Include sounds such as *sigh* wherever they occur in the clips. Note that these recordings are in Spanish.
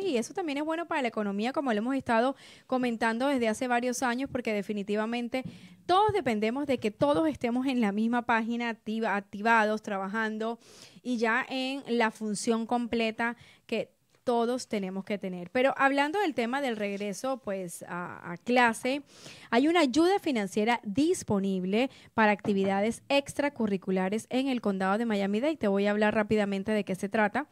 Y eso también es bueno para la economía, como lo hemos estado comentando desde hace varios años, porque definitivamente todos dependemos de que todos estemos en la misma página, activados, trabajando y ya en la función completa que todos tenemos que tener. Pero hablando del tema del regreso pues a, a, clase, hay una ayuda financiera disponible para actividades extracurriculares en el condado de Miami-Dade. Te voy a hablar rápidamente de qué se trata.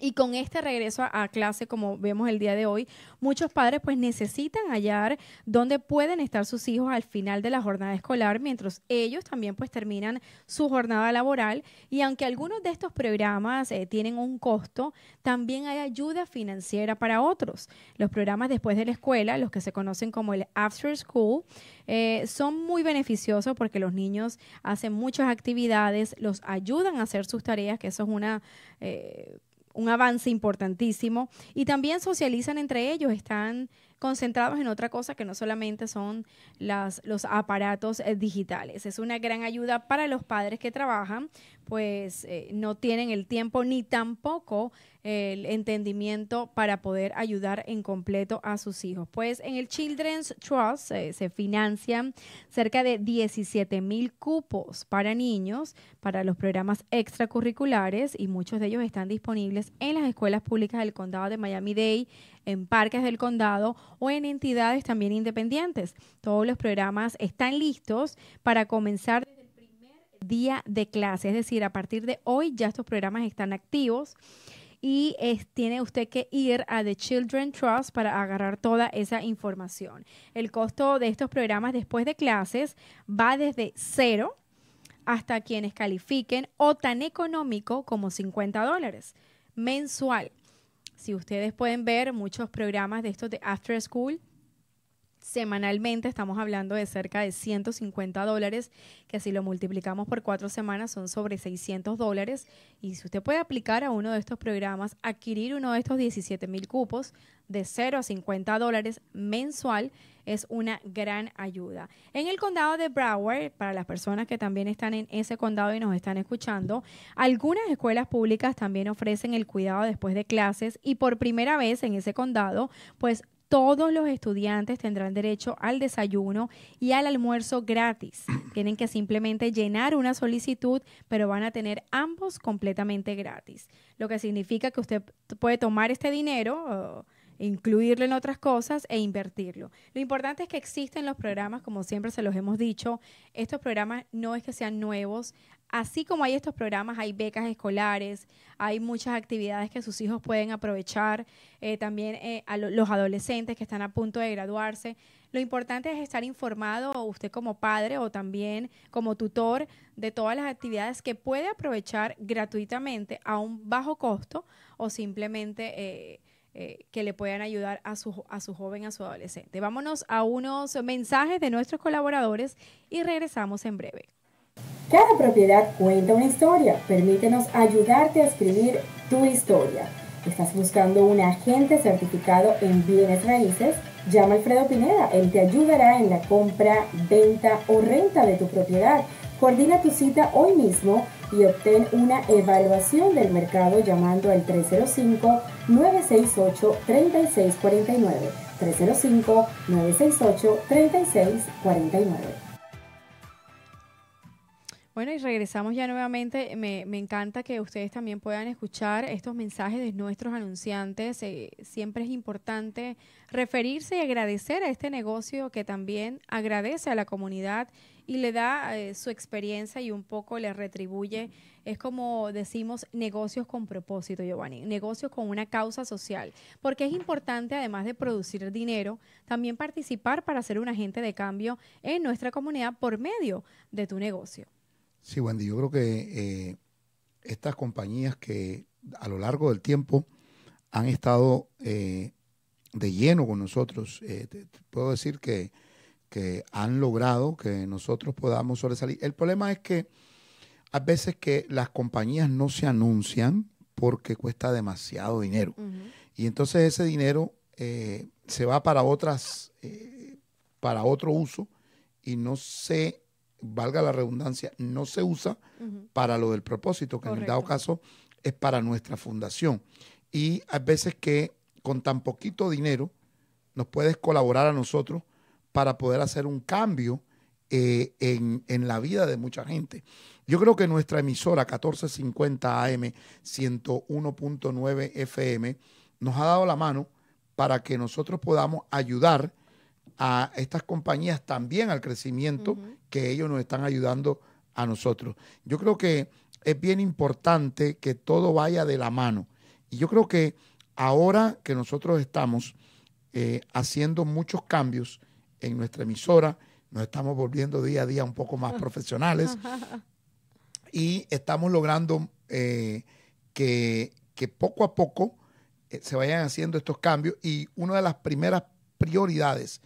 Y con este regreso a, clase, como vemos el día de hoy, muchos padres pues necesitan hallar dónde pueden estar sus hijos al final de la jornada escolar, mientras ellos también pues terminan su jornada laboral. Y aunque algunos de estos programas eh, tienen un costo, también hay ayuda financiera para otros. Los programas después de la escuela, los que se conocen como el After School, eh, son muy beneficiosos porque los niños hacen muchas actividades, los ayudan a hacer sus tareas, que eso es una... Eh, un avance importantísimo. Y también socializan entre ellos, están concentrados en otra cosa que no solamente son las, los aparatos eh, digitales. Es una gran ayuda para los padres que trabajan, pues eh, no tienen el tiempo ni tampoco el entendimiento para poder ayudar en completo a sus hijos. Pues en el Children's Trust eh, se financian cerca de 17 mil cupos para niños, para los programas extracurriculares y muchos de ellos están disponibles en las escuelas públicas del condado de Miami-Dade, en parques del condado o en entidades también independientes. Todos los programas están listos para comenzar desde el primer día de clase, es decir, a partir de hoy ya estos programas están activos y tiene usted que ir a The Children Trust para agarrar toda esa información. El costo de estos programas después de clases va desde cero hasta quienes califiquen o tan económico como 50 dólares mensual. Si ustedes pueden ver muchos programas de estos de After School, semanalmente estamos hablando de cerca de 150 dólares, que si lo multiplicamos por cuatro semanas son sobre 600 dólares. Y si usted puede aplicar a uno de estos programas, adquirir uno de estos 17 mil cupos de 0 a 50 dólares mensual, es una gran ayuda. En el condado de Broward, para las personas que también están en ese condado y nos están escuchando, algunas escuelas públicas también ofrecen el cuidado después de clases y por primera vez en ese condado, pues todos los estudiantes tendrán derecho al desayuno y al almuerzo gratis. *clears throat* Tienen que simplemente llenar una solicitud, pero van a tener ambos completamente gratis. Lo que significa que usted puede tomar este dinero incluirlo en otras cosas e invertirlo. Lo importante es que existen los programas, como siempre se los hemos dicho, estos programas no es que sean nuevos, así como hay estos programas, hay becas escolares, hay muchas actividades que sus hijos pueden aprovechar, eh, también eh, a los adolescentes que están a punto de graduarse. Lo importante es estar informado, usted como padre o también como tutor, de todas las actividades que puede aprovechar gratuitamente a un bajo costo o simplemente eh, eh, que le puedan ayudar a su, a su joven, a su adolescente. Vámonos a unos mensajes de nuestros colaboradores y regresamos en breve. Cada propiedad cuenta una historia. Permítenos ayudarte a escribir tu historia. ¿Estás buscando un agente certificado en bienes raíces? Llama a Alfredo Pineda. Él te ayudará en la compra, venta o renta de tu propiedad. Coordina tu cita hoy mismo y obtén una evaluación del mercado llamando al 305-968-3649. 305-968-3649. Bueno, y regresamos ya nuevamente. Me, encanta que ustedes también puedan escuchar estos mensajes de nuestros anunciantes. Eh, siempre es importante referirse y agradecer a este negocio que también agradece a la comunidad y le da eh, su experiencia y un poco le retribuye. Es como decimos negocios con propósito, Giovanni, negocios con una causa social, porque es importante, además de producir dinero, también participar para ser un agente de cambio en nuestra comunidad por medio de tu negocio. Sí, Wendy, yo creo que eh, estas compañías que a lo largo del tiempo han estado eh, de lleno con nosotros, puedo decir que que han logrado que nosotros podamos sobresalir. El problema es que a veces que las compañías no se anuncian porque cuesta demasiado dinero. Y entonces ese dinero eh, se va para otras, eh, para otro uso y no se, valga la redundancia, no se usa para lo del propósito, que en el dado caso es para nuestra fundación. Y a veces que con tan poquito dinero nos puedes colaborar a nosotros para poder hacer un cambio eh, en, la vida de mucha gente. Yo creo que nuestra emisora 1450 AM 101.9 FM nos ha dado la mano para que nosotros podamos ayudar a estas compañías también al crecimiento que ellos nos están ayudando a nosotros. Yo creo que es bien importante que todo vaya de la mano. Y yo creo que ahora que nosotros estamos eh, haciendo muchos cambios, en nuestra emisora. Nos estamos volviendo día a día un poco más ah. profesionales *laughs* y estamos logrando eh, que, poco a poco eh, se vayan haciendo estos cambios y una de las primeras prioridades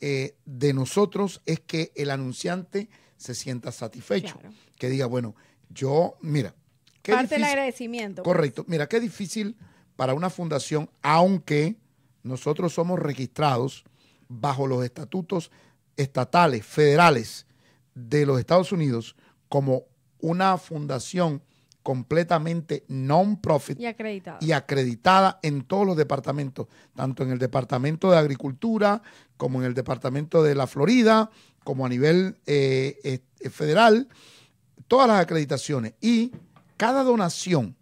eh, de nosotros es que el anunciante se sienta satisfecho, que diga, bueno, yo, mira, parte el agradecimiento. Pues". Correcto, mira, qué difícil para una fundación, aunque nosotros somos registrados bajo los estatutos estatales, federales de los Estados Unidos como una fundación completamente non-profit y acreditada. en todos los departamentos, tanto en el Departamento de Agricultura como en el Departamento de la Florida, como a nivel eh, eh, federal, todas las acreditaciones. Y cada donación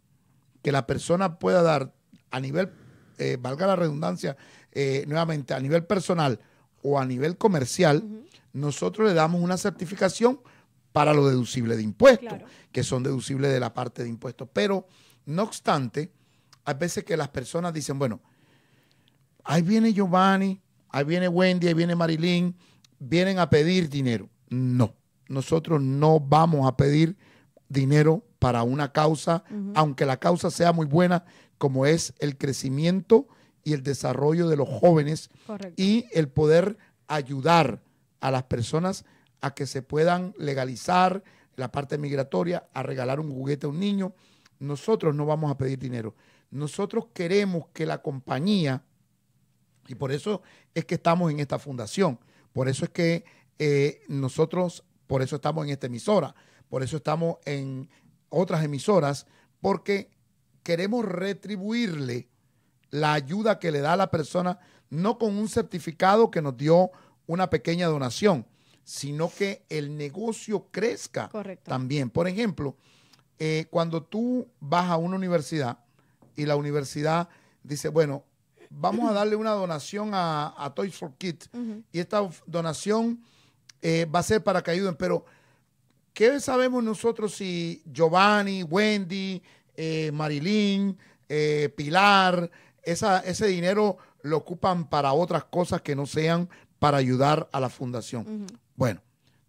que la persona pueda dar a nivel, eh, valga la redundancia, eh, nuevamente a nivel personal o a nivel comercial, nosotros le damos una certificación para lo deducible de impuestos, que son deducibles de la parte de impuestos. Pero, no obstante, hay veces que las personas dicen, bueno, ahí viene Giovanni, ahí viene Wendy, ahí viene Marilyn, vienen a pedir dinero. No, nosotros no vamos a pedir dinero para una causa, aunque la causa sea muy buena, como es el crecimiento y el desarrollo de los jóvenes y el poder ayudar a las personas a que se puedan legalizar la parte migratoria, a regalar un juguete a un niño. Nosotros no vamos a pedir dinero. Nosotros queremos que la compañía, y por eso es que estamos en esta fundación, por eso es que eh, nosotros, por eso estamos en esta emisora, por eso estamos en otras emisoras, porque queremos retribuirle la ayuda que le da a la persona, no con un certificado que nos dio una pequeña donación, sino que el negocio crezca también. Por ejemplo, eh, cuando tú vas a una universidad y la universidad dice, bueno, vamos a darle una donación a, Toys for Kids y esta donación eh, va a ser para que ayuden, pero ¿qué sabemos nosotros si Giovanni, Wendy, eh, Marilyn, Pilar, ese dinero lo ocupan para otras cosas que no sean para ayudar a la fundación. Bueno,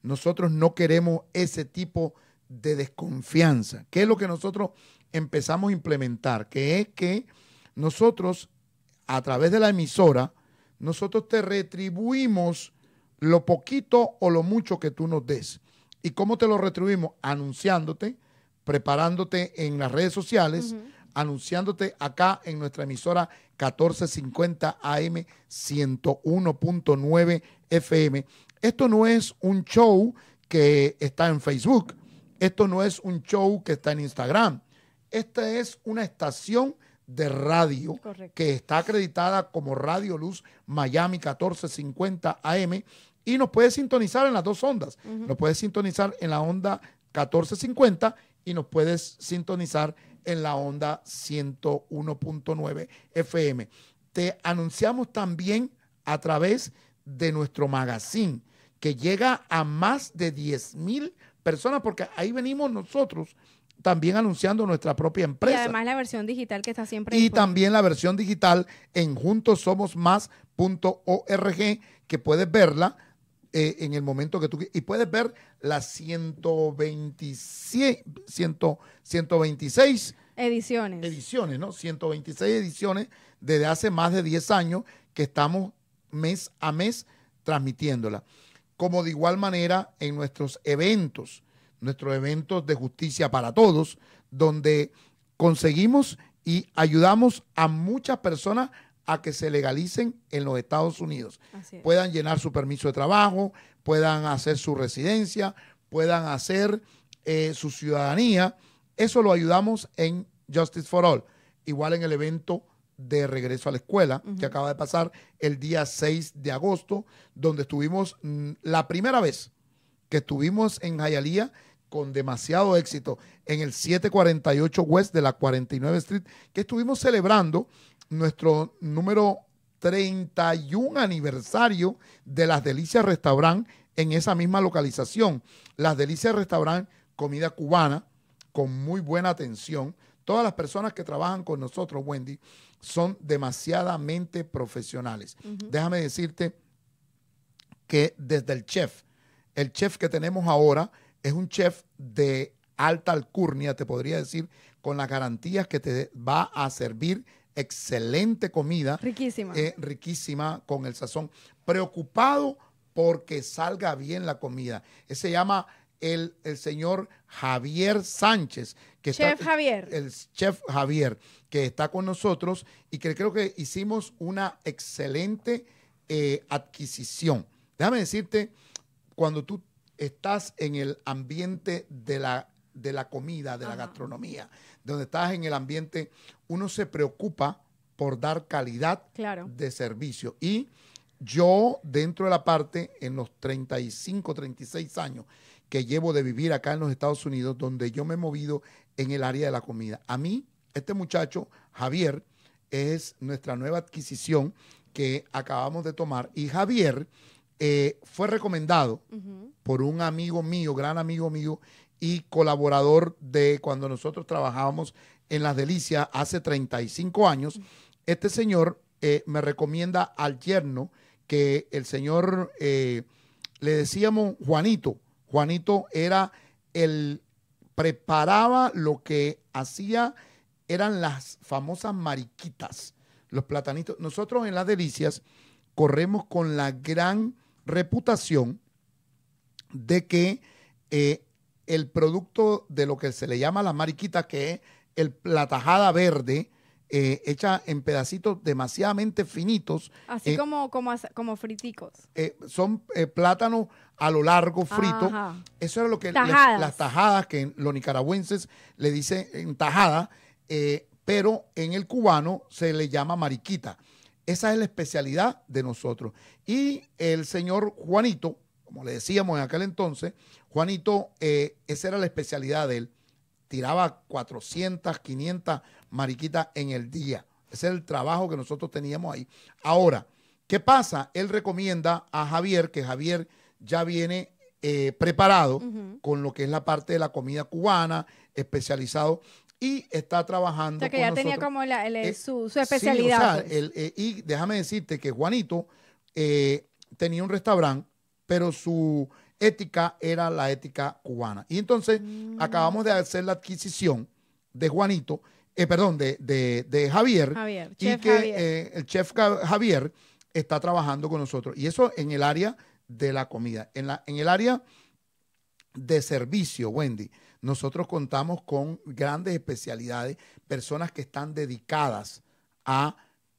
nosotros no queremos ese tipo de desconfianza. ¿Qué es lo que nosotros empezamos a implementar? Que es que nosotros, a través de la emisora, nosotros te retribuimos lo poquito o lo mucho que tú nos des. ¿Y cómo te lo retribuimos? Anunciándote, preparándote en las redes sociales, anunciándote acá en nuestra emisora 1450 AM 101.9 FM. Esto no es un show que está en Facebook. Esto no es un show que está en Instagram. Esta es una estación de radio que está acreditada como Radio Luz Miami 1450 AM y nos puede sintonizar en las dos ondas. Nos puedes sintonizar en la onda 1450 y nos puedes sintonizar en en la onda 101.9 FM. Te anunciamos también a través de nuestro magazine que llega a más de 10 mil personas porque ahí venimos nosotros también anunciando nuestra propia empresa. Y además la versión digital que está siempre. Y también la versión digital en juntosomosmas.org que puedes verla eh, en el momento que tú Y puedes ver las 126, 126 ediciones. Ediciones, ¿no? 126 ediciones desde hace más de 10 años que estamos mes a mes transmitiéndola. Como de igual manera en nuestros eventos, nuestros eventos de justicia para todos, donde conseguimos y ayudamos a muchas personas a que se legalicen en los Estados Unidos. Puedan llenar su permiso de trabajo, puedan hacer su residencia, puedan hacer eh, su ciudadanía. Eso lo ayudamos en Justice for All. Igual en el evento de regreso a la escuela que acaba de pasar el día 6 de agosto, donde estuvimos mm, la primera vez que estuvimos en Hialeah con demasiado éxito en el 748 West de la 49 Street, que estuvimos celebrando nuestro número 31 aniversario de Las Delicias Restaurant en esa misma localización. Las Delicias Restaurant, comida cubana, con muy buena atención. Todas las personas que trabajan con nosotros, Wendy, son demasiadamente profesionales. Déjame decirte que desde el chef, el chef que tenemos ahora es un chef de alta alcurnia, te podría decir, con las garantías que te va a servir excelente comida. Riquísima. Eh, riquísima con el sazón. Preocupado porque salga bien la comida. Ese eh, se llama el, el, señor Javier Sánchez. Que chef Javier. El chef Javier, que está con nosotros y que creo que hicimos una excelente eh, adquisición. Déjame decirte, cuando tú estás en el ambiente de la de la comida, de la gastronomía, donde estás en el ambiente, uno se preocupa por dar calidad de servicio. Y yo, dentro de la parte, en los 35, 36 años que llevo de vivir acá en los Estados Unidos, donde yo me he movido en el área de la comida. A mí, este muchacho, Javier, es nuestra nueva adquisición que acabamos de tomar. Y Javier eh, fue recomendado por un amigo mío, gran amigo mío, y colaborador de cuando nosotros trabajábamos en Las Delicias hace 35 años. Este señor eh, me recomienda al yerno que el señor, eh, le decíamos Juanito. Juanito era el, preparaba lo que hacía, eran las famosas mariquitas, los platanitos. Nosotros en Las Delicias corremos con la gran reputación de que eh, el producto de lo que se le llama la mariquita, que es el, la tajada verde, eh, hecha en pedacitos demasiadamente finitos. Así eh, como, como, como friticos. Eh, son plátanos a lo largo frito. Eso era lo que las tajadas, que los nicaragüenses le dicen en tajada, pero en el cubano se le llama mariquita. Esa es la especialidad de nosotros. Y el señor Juanito como le decíamos en aquel entonces, Juanito, eh, esa era la especialidad de él. Tiraba 400, 500 mariquitas en el día. Ese era el trabajo que nosotros teníamos ahí. Ahora, ¿qué pasa? Él recomienda a Javier, que Javier ya viene eh, preparado con lo que es la parte de la comida cubana, especializado y está trabajando. O sea, que ya tenía como su, especialidad. y déjame decirte que Juanito eh, tenía un restaurante pero su ética era la ética cubana. Y entonces mm. acabamos de hacer la adquisición de Juanito, eh, perdón, de, Javier, Javier, y que eh, el chef Javier está trabajando con nosotros. Y eso en el área de la comida, en, la, en el área de servicio, Wendy. Nosotros contamos con grandes especialidades, personas que están dedicadas a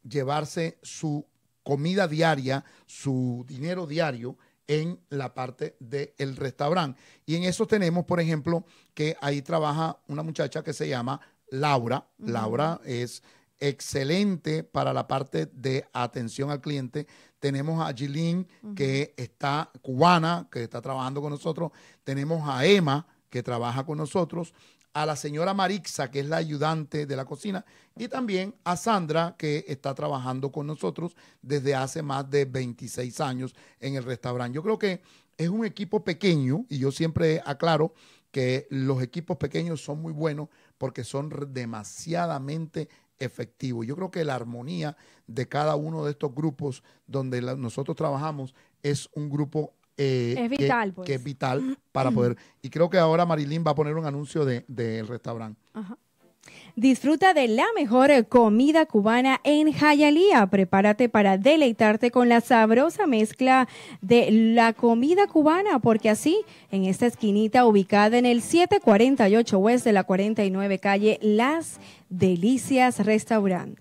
llevarse su comida diaria, su dinero diario en la parte del restaurante. Y en eso tenemos, por ejemplo, que ahí trabaja una muchacha que se llama Laura. Laura es excelente para la parte de atención al cliente. Tenemos a Jilin, que está cubana, que está trabajando con nosotros. Tenemos a Emma, que trabaja con nosotros a la señora Marixa, que es la ayudante de la cocina, y también a Sandra, que está trabajando con nosotros desde hace más de 26 años en el restaurante. Yo creo que es un equipo pequeño y yo siempre aclaro que los equipos pequeños son muy buenos porque son demasiadamente efectivos. Yo creo que la armonía de cada uno de estos grupos donde nosotros trabajamos es un grupo eh, es vital, pues. que, es vital *clears throat* para poder. Y creo que ahora Marilyn va a poner un anuncio del restaurante. Disfruta de la mejor comida cubana en Jayalía. Prepárate para deleitarte con la sabrosa mezcla de la comida cubana, porque así, en esta esquinita ubicada en el 748 West de la 49 calle, Las Delicias Restaurant.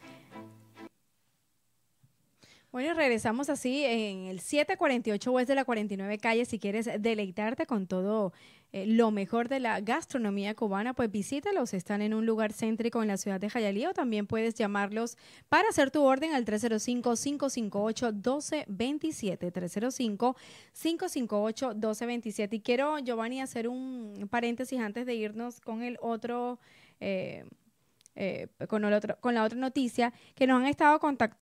Bueno, regresamos así en el 748 West de la 49 calle. Si quieres deleitarte con todo eh, lo mejor de la gastronomía cubana, pues visítalos. Están en un lugar céntrico en la ciudad de Jayalí o también puedes llamarlos para hacer tu orden al 305-558-1227. 305-558-1227. Y quiero, Giovanni, hacer un paréntesis antes de irnos con el otro. Eh, eh, con, otro, con la otra noticia, que nos han estado contactando